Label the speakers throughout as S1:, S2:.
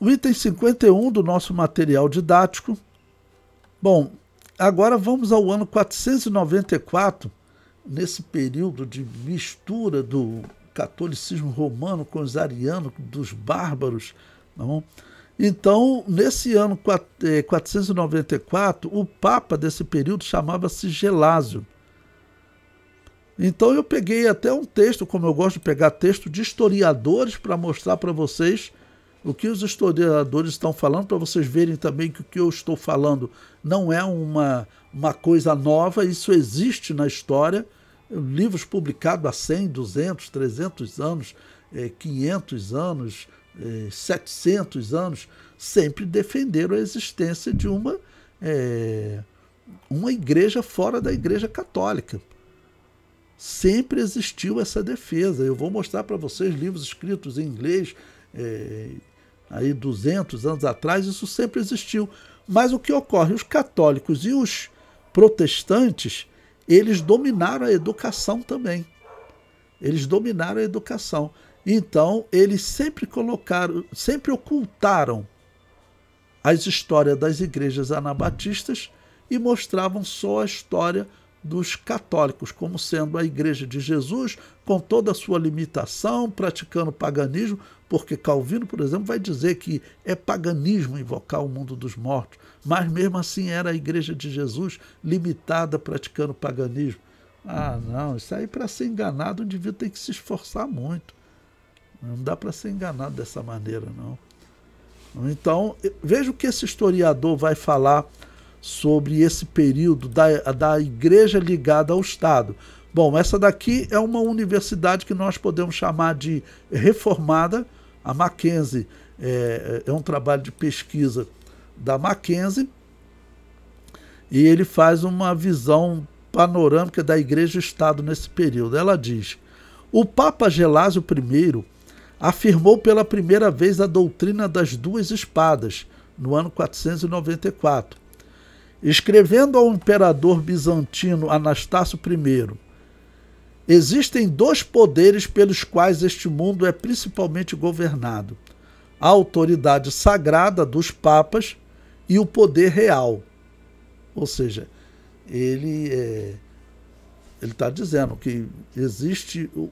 S1: O item 51 do nosso material didático. Bom, agora vamos ao ano 494, nesse período de mistura do catolicismo romano com os arianos, dos bárbaros. Não? Tá então, nesse ano 494, eh, o Papa desse período chamava-se Gelásio. Então, eu peguei até um texto, como eu gosto de pegar texto de historiadores para mostrar para vocês o que os historiadores estão falando, para vocês verem também que o que eu estou falando não é uma, uma coisa nova, isso existe na história. Livros publicados há 100, 200, 300 anos, 500 eh, anos, 700 eh, anos, sempre defenderam a existência de uma, é, uma igreja fora da igreja católica. Sempre existiu essa defesa. Eu vou mostrar para vocês livros escritos em inglês, é, aí 200 anos atrás, isso sempre existiu. Mas o que ocorre? Os católicos e os protestantes, eles dominaram a educação também. Eles dominaram a educação. Então, eles sempre colocaram, sempre ocultaram as histórias das igrejas anabatistas e mostravam só a história dos católicos, como sendo a Igreja de Jesus, com toda a sua limitação, praticando paganismo, porque Calvino, por exemplo, vai dizer que é paganismo invocar o mundo dos mortos, mas mesmo assim era a Igreja de Jesus limitada praticando paganismo. Ah, não, isso aí para ser enganado o indivíduo tem que se esforçar muito. Não dá para ser enganado dessa maneira, não. Então, veja o que esse historiador vai falar sobre esse período da, da igreja ligada ao Estado. Bom, essa daqui é uma universidade que nós podemos chamar de reformada. A Mackenzie é, é um trabalho de pesquisa da Mackenzie e ele faz uma visão panorâmica da Igreja e Estado nesse período. Ela diz: o Papa Gelásio I afirmou pela primeira vez a doutrina das duas espadas no ano 494 escrevendo ao imperador bizantino Anastácio I, existem dois poderes pelos quais este mundo é principalmente governado: a autoridade sagrada dos papas e o poder real. Ou seja, ele é, ele está dizendo que existe o,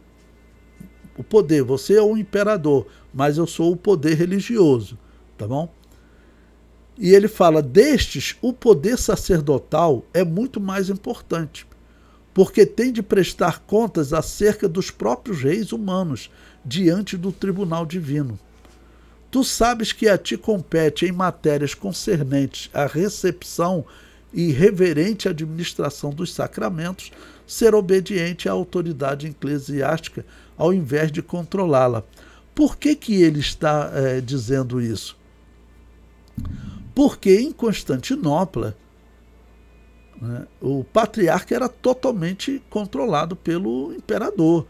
S1: o poder. Você é o imperador, mas eu sou o poder religioso, tá bom? E ele fala: destes, o poder sacerdotal é muito mais importante, porque tem de prestar contas acerca dos próprios reis humanos diante do tribunal divino. Tu sabes que a ti compete em matérias concernentes à recepção e reverente administração dos sacramentos ser obediente à autoridade eclesiástica ao invés de controlá-la. Por que, que ele está é, dizendo isso? porque em Constantinopla né, o patriarca era totalmente controlado pelo imperador.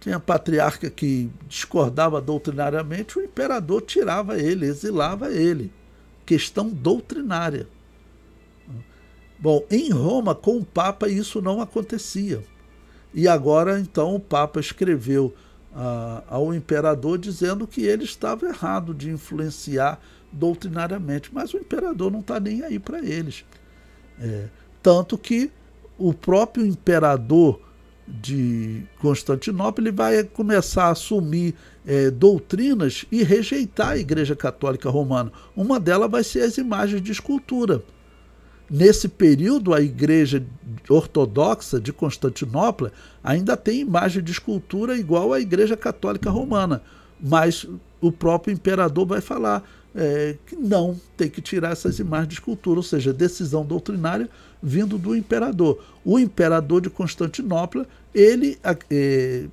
S1: Tinha patriarca que discordava doutrinariamente, o imperador tirava ele, exilava ele. Questão doutrinária. Bom, em Roma, com o Papa, isso não acontecia. E agora, então, o Papa escreveu ao imperador dizendo que ele estava errado de influenciar doutrinariamente, mas o imperador não está nem aí para eles. É, tanto que o próprio imperador de Constantinopla ele vai começar a assumir é, doutrinas e rejeitar a Igreja Católica Romana. Uma delas vai ser as imagens de escultura. Nesse período, a Igreja ortodoxa de Constantinopla ainda tem imagem de escultura igual à Igreja Católica Romana, mas o próprio imperador vai falar é, que não tem que tirar essas imagens de escultura, ou seja, decisão doutrinária vindo do imperador. O imperador de Constantinopla, ele, é,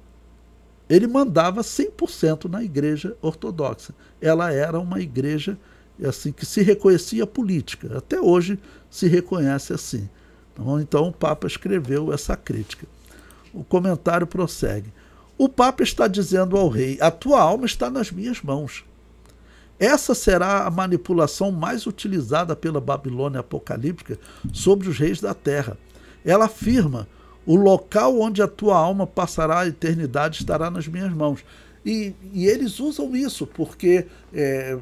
S1: ele mandava 100% na igreja ortodoxa. Ela era uma igreja assim que se reconhecia política. Até hoje se reconhece assim. Tá então o Papa escreveu essa crítica. O comentário prossegue. O Papa está dizendo ao rei: a tua alma está nas minhas mãos. Essa será a manipulação mais utilizada pela Babilônia apocalíptica sobre os reis da terra. Ela afirma: o local onde a tua alma passará a eternidade estará nas minhas mãos. E, e eles usam isso porque é,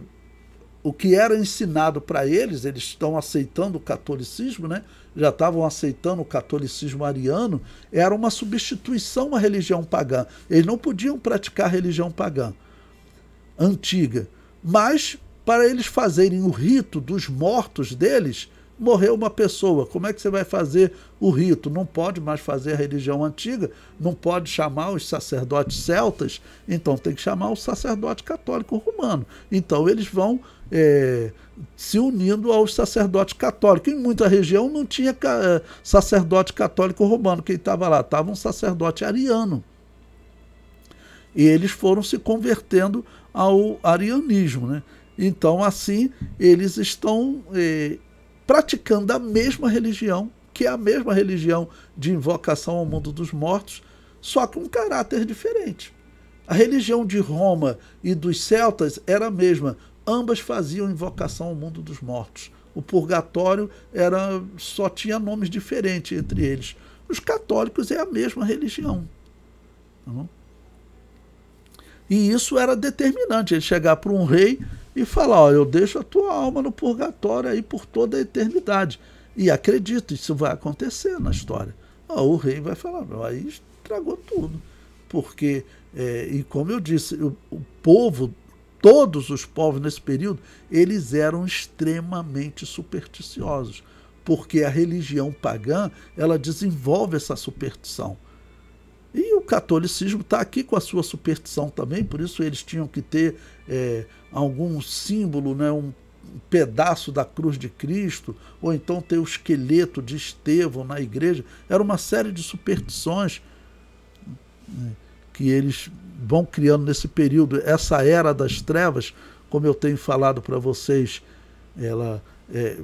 S1: o que era ensinado para eles, eles estão aceitando o catolicismo, né? já estavam aceitando o catolicismo ariano, era uma substituição à religião pagã. Eles não podiam praticar a religião pagã antiga. Mas, para eles fazerem o rito dos mortos deles, morreu uma pessoa, como é que você vai fazer o rito? Não pode mais fazer a religião antiga, não pode chamar os sacerdotes celtas, então tem que chamar o sacerdote católico romano. Então eles vão é, se unindo aos sacerdotes católicos. Em muita região não tinha é, sacerdote católico romano, quem estava lá estava um sacerdote ariano. E eles foram se convertendo ao arianismo. Né? Então, assim, eles estão. É, praticando a mesma religião, que é a mesma religião de invocação ao mundo dos mortos, só com um caráter diferente. A religião de Roma e dos celtas era a mesma, ambas faziam invocação ao mundo dos mortos. O purgatório era só tinha nomes diferentes entre eles. Os católicos é a mesma religião. Não? Tá e isso era determinante, ele chegar para um rei e falar, eu deixo a tua alma no purgatório aí por toda a eternidade. E acredito, isso vai acontecer na história. o rei vai falar, aí estragou tudo. Porque, é, e como eu disse, o, o povo, todos os povos nesse período, eles eram extremamente supersticiosos. Porque a religião pagã, ela desenvolve essa superstição catolicismo está aqui com a sua superstição também, por isso eles tinham que ter é, algum símbolo, né, um pedaço da cruz de Cristo, ou então ter o esqueleto de Estevão na igreja. Era uma série de superstições né, que eles vão criando nesse período. Essa era das trevas, como eu tenho falado para vocês, ela é,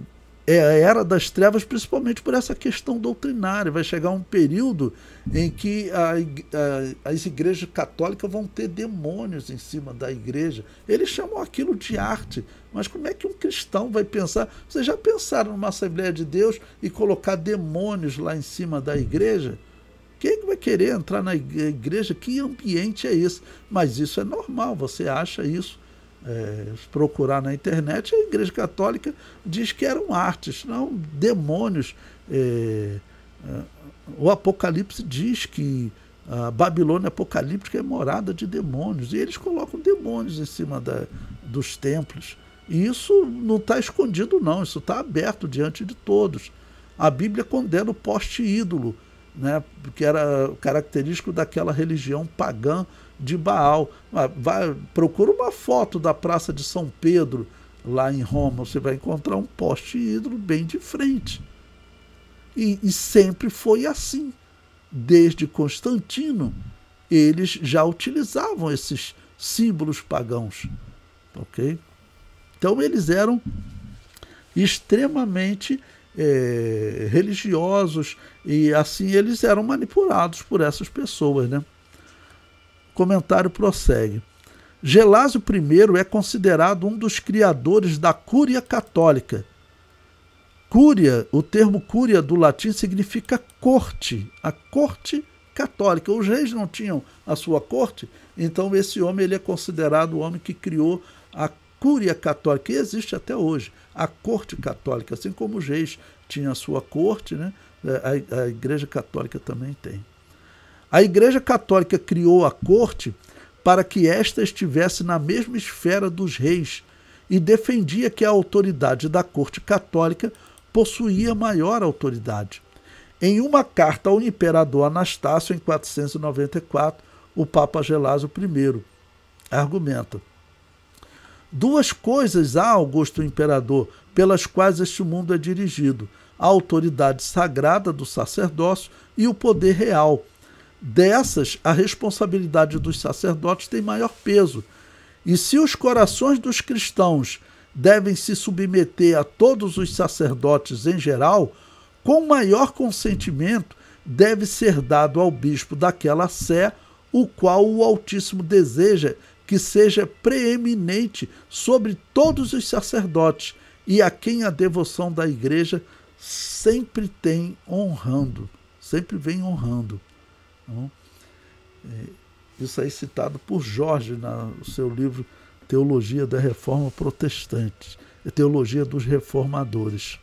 S1: é a era das trevas, principalmente por essa questão doutrinária. Vai chegar um período em que a, a, as igrejas católicas vão ter demônios em cima da igreja. Eles chamam aquilo de arte, mas como é que um cristão vai pensar? Vocês já pensaram numa Assembleia de Deus e colocar demônios lá em cima da igreja? Quem é vai querer entrar na igreja? Que ambiente é esse? Mas isso é normal, você acha isso é, procurar na internet, a Igreja Católica diz que eram artes, não demônios. É, é, o Apocalipse diz que a Babilônia apocalíptica é morada de demônios, e eles colocam demônios em cima da, dos templos. E isso não está escondido, não, isso está aberto diante de todos. A Bíblia condena o poste ídolo né, que era característico daquela religião pagã de Baal. Ah, vai, procura uma foto da Praça de São Pedro, lá em Roma, você vai encontrar um poste hidro bem de frente. E, e sempre foi assim. Desde Constantino, eles já utilizavam esses símbolos pagãos. Ok? Então, eles eram extremamente é, religiosos e assim eles eram manipulados por essas pessoas. Né? O comentário prossegue. Gelásio I é considerado um dos criadores da Cúria Católica. Cúria, o termo cúria do latim significa corte, a corte católica. Os reis não tinham a sua corte, então esse homem ele é considerado o homem que criou a Cúria Católica, que existe até hoje, a Corte Católica, assim como o Reis tinha a sua corte, né? É, a, a Igreja Católica também tem. A Igreja Católica criou a corte para que esta estivesse na mesma esfera dos reis e defendia que a autoridade da Corte Católica possuía maior autoridade. Em uma carta ao imperador Anastácio, em 494, o Papa Gelásio I argumenta Duas coisas há, Augusto Imperador, pelas quais este mundo é dirigido: a autoridade sagrada do sacerdócio e o poder real. Dessas, a responsabilidade dos sacerdotes tem maior peso. E se os corações dos cristãos devem se submeter a todos os sacerdotes em geral, com maior consentimento deve ser dado ao bispo daquela sé, o qual o Altíssimo deseja que seja preeminente sobre todos os sacerdotes e a quem a devoção da igreja sempre tem honrando, sempre vem honrando. Então, é, isso aí é citado por Jorge no seu livro Teologia da Reforma Protestante, é Teologia dos Reformadores.